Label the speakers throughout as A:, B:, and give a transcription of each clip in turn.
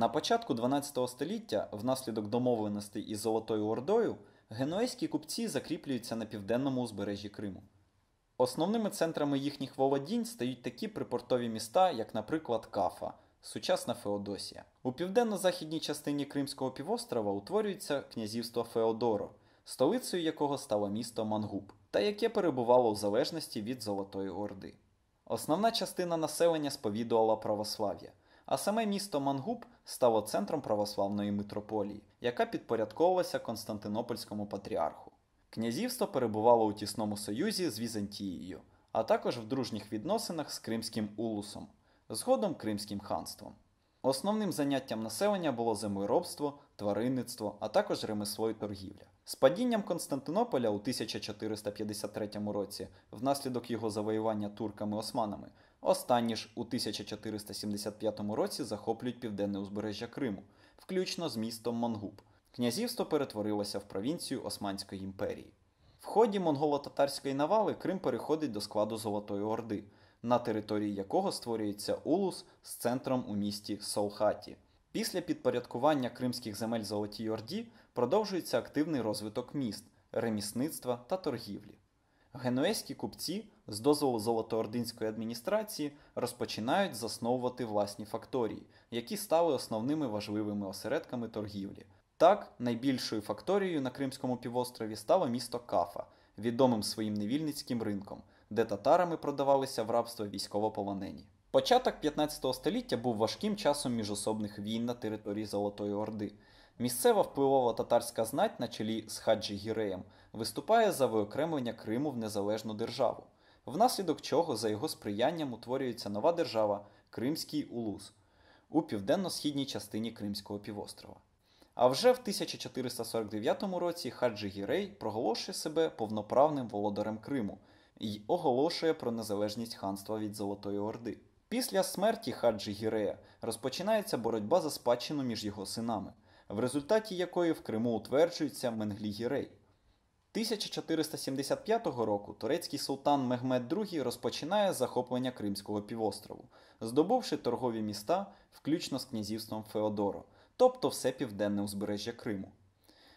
A: На початку 12 століття, внаслідок домовленостей із Золотою Ордою, генуезькі купці закріплюються на південному узбережжі Криму. Основними центрами їхніх володінь стають такі припортові міста, як, наприклад, Кафа, сучасна Феодосія. У південно-західній частині Кримського півострова утворюється князівство Феодоро, столицею якого стало місто Мангуб, та яке перебувало в залежності від Золотої Орди. Основна частина населення сповідувала православ'я а саме місто Мангуб стало центром православної митрополії, яка підпорядковувалася Константинопольському патріарху. Князівство перебувало у тісному союзі з Візантією, а також в дружніх відносинах з Кримським улусом, згодом Кримським ханством. Основним заняттям населення було землеробство, тваринництво, а також ремесло і торгівля. З падінням Константинополя у 1453 році, внаслідок його завоювання турками-османами, Останні ж у 1475 році захоплюють південне узбережжя Криму, включно з містом Мангуб. Князівство перетворилося в провінцію Османської імперії. В ході монголо-татарської навали Крим переходить до складу Золотої Орди, на території якого створюється улус з центром у місті Солхаті. Після підпорядкування кримських земель Золотій Орді продовжується активний розвиток міст, ремісництва та торгівлі. Генуезькі купці з дозволу Золотоординської адміністрації розпочинають засновувати власні факторії, які стали основними важливими осередками торгівлі. Так, найбільшою факторією на Кримському півострові стало місто Кафа, відомим своїм невільницьким ринком, де татарами продавалися в рабство військовополонені. Початок 15 століття був важким часом міжособних війн на території Золотої Орди. Місцева впливова татарська знать на чолі з Хаджі Гіреєм виступає за виокремлення Криму в незалежну державу внаслідок чого за його сприянням утворюється нова держава Кримський Улус у південно-східній частині Кримського півострова. А вже в 1449 році Хаджі Гірей проголошує себе повноправним володарем Криму і оголошує про незалежність ханства від Золотої Орди. Після смерті Хаджі Гірея розпочинається боротьба за спадщину між його синами, в результаті якої в Криму утверджується Менглі Гірей. 1475 року турецький султан Мехмед II розпочинає захоплення Кримського півострову, здобувши торгові міста, включно з князівством Феодоро, тобто все південне узбережжя Криму.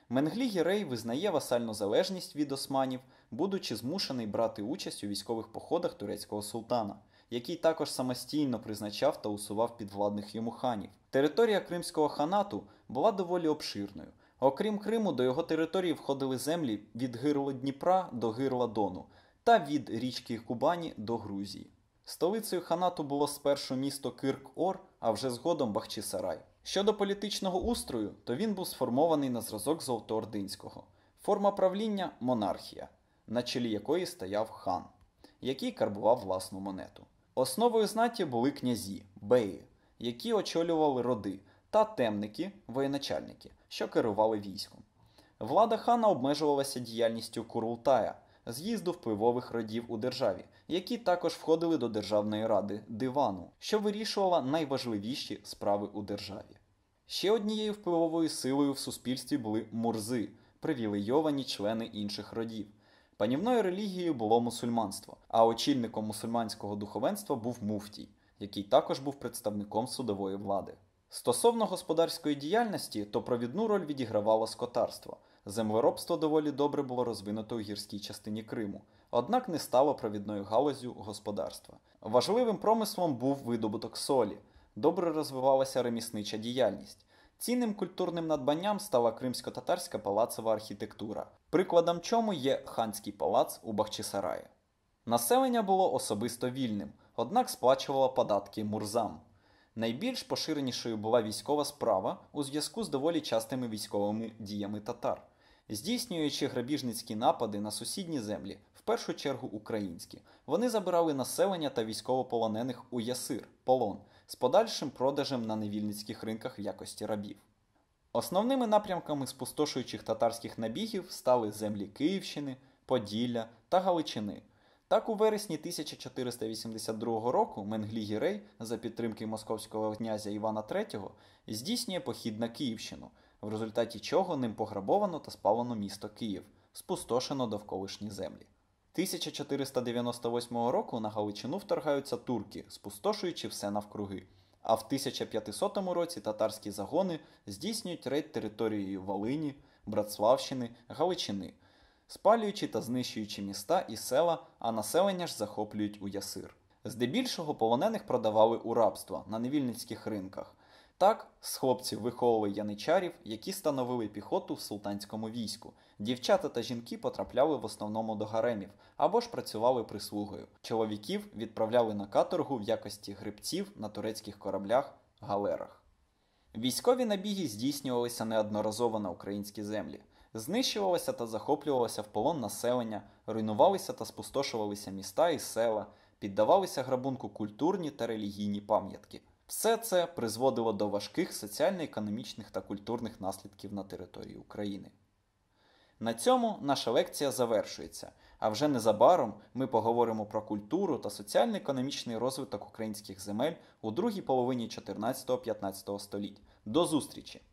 A: Менглі Гірей визнає васальну залежність від османів, будучи змушений брати участь у військових походах турецького султана, який також самостійно призначав та усував підвладних йому ханів. Територія Кримського ханату була доволі обширною. Окрім Криму, до його території входили землі від гирла Дніпра до гирла Дону та від річки Кубані до Грузії. Столицею ханату було спершу місто Кирк-Ор, а вже згодом Бахчисарай. Щодо політичного устрою, то він був сформований на зразок Золотоординського. Форма правління монархія, на чолі якої стояв хан, який карбував власну монету. Основою знаті були князі, беї, які очолювали роди та темники воєначальники, що керували військом. Влада хана обмежувалася діяльністю Курултая, з'їзду впливових родів у державі, які також входили до Державної ради дивану, що вирішувала найважливіші справи у державі. Ще однією впливовою силою в суспільстві були мурзи, привілейовані члени інших родів. Панівною релігією було мусульманство, а очільником мусульманського духовенства був муфтій, який також був представником судової влади. Стосовно господарської діяльності, то провідну роль відігравало скотарство. Землеробство доволі добре було розвинуто у гірській частині Криму, однак не стало провідною галузю господарства. Важливим промислом був видобуток солі, добре розвивалася реміснича діяльність. Цінним культурним надбанням стала кримсько-татарська палацова архітектура, прикладом чому є ханський палац у Бахчисараї. Населення було особисто вільним, однак сплачувало податки мурзам. Найбільш поширенішою була військова справа у зв'язку з доволі частими військовими діями татар, здійснюючи грабіжницькі напади на сусідні землі, в першу чергу українські, вони забирали населення та військовополонених у ясир, полон з подальшим продажем на невільницьких ринках в якості рабів. Основними напрямками спустошуючих татарських набігів стали землі Київщини, Поділля та Галичини. Так, у вересні 1482 року Менглі Гірей за підтримки московського князя Івана III здійснює похід на Київщину, в результаті чого ним пограбовано та спалено місто Київ, спустошено довколишні землі. 1498 року на Галичину вторгаються турки, спустошуючи все навкруги. А в 1500 році татарські загони здійснюють рейд територією Волині, Братславщини, Галичини спалюючи та знищуючи міста і села, а населення ж захоплюють у ясир. Здебільшого полонених продавали у рабство на невільницьких ринках. Так, з хлопців виховували яничарів, які становили піхоту в султанському війську. Дівчата та жінки потрапляли в основному до гаремів або ж працювали прислугою. Чоловіків відправляли на каторгу в якості грибців на турецьких кораблях, галерах. Військові набіги здійснювалися неодноразово на українські землі знищувалося та захоплювалося в полон населення, руйнувалися та спустошувалися міста і села, піддавалися грабунку культурні та релігійні пам'ятки. Все це призводило до важких соціально-економічних та культурних наслідків на території України. На цьому наша лекція завершується, а вже незабаром ми поговоримо про культуру та соціально-економічний розвиток українських земель у другій половині 14-15 століть. До зустрічі!